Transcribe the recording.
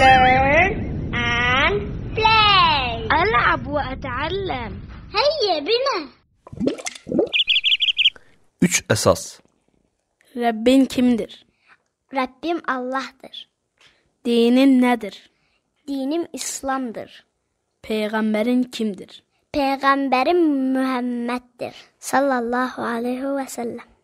learn and play ألعب وأتعلم هيا بنا Üç esas. Rabbin kimdir? Rabbim Allah'tır. Dinin nedir? Dinim İslam'dır. Peygamberin kimdir? Peygamberim Muhammed'dir. Sallallahu aleyhi ve sellem.